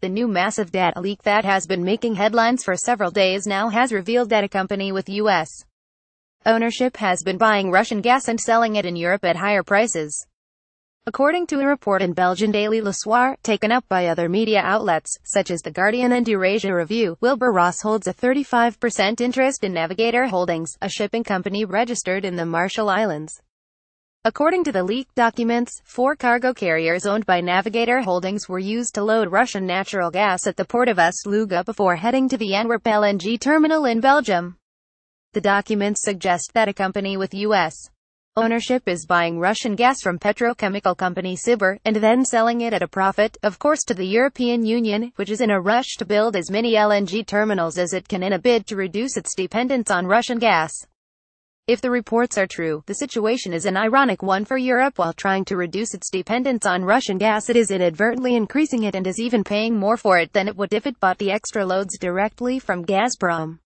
The new massive data leak that has been making headlines for several days now has revealed that a company with U.S. ownership has been buying Russian gas and selling it in Europe at higher prices. According to a report in Belgian daily Le Soir, taken up by other media outlets, such as The Guardian and Eurasia Review, Wilbur Ross holds a 35% interest in Navigator Holdings, a shipping company registered in the Marshall Islands. According to the leaked documents, four cargo carriers owned by Navigator Holdings were used to load Russian natural gas at the port of Ust-Luga before heading to the Antwerp LNG terminal in Belgium. The documents suggest that a company with U.S. ownership is buying Russian gas from petrochemical company Sibir, and then selling it at a profit, of course to the European Union, which is in a rush to build as many LNG terminals as it can in a bid to reduce its dependence on Russian gas. If the reports are true, the situation is an ironic one for Europe while trying to reduce its dependence on Russian gas it is inadvertently increasing it and is even paying more for it than it would if it bought the extra loads directly from Gazprom.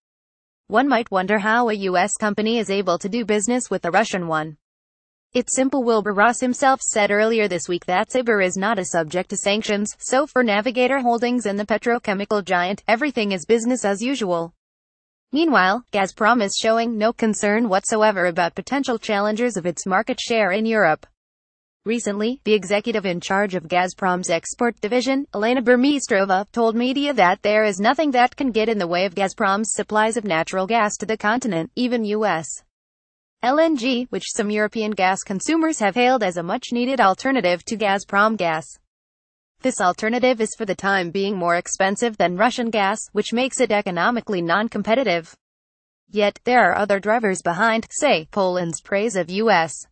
One might wonder how a U.S. company is able to do business with a Russian one. It's simple Wilbur Ross himself said earlier this week that Sibir is not a subject to sanctions, so for Navigator Holdings and the petrochemical giant, everything is business as usual. Meanwhile, Gazprom is showing no concern whatsoever about potential challengers of its market share in Europe. Recently, the executive in charge of Gazprom's export division, Elena Burmistrova, told media that there is nothing that can get in the way of Gazprom's supplies of natural gas to the continent, even U.S. LNG, which some European gas consumers have hailed as a much-needed alternative to Gazprom gas. This alternative is for the time being more expensive than Russian gas, which makes it economically non-competitive. Yet, there are other drivers behind, say, Poland's praise of U.S.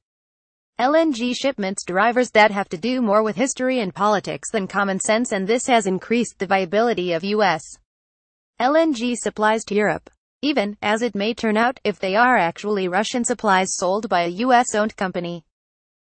LNG shipments drivers that have to do more with history and politics than common sense and this has increased the viability of U.S. LNG supplies to Europe. Even, as it may turn out, if they are actually Russian supplies sold by a U.S.-owned company.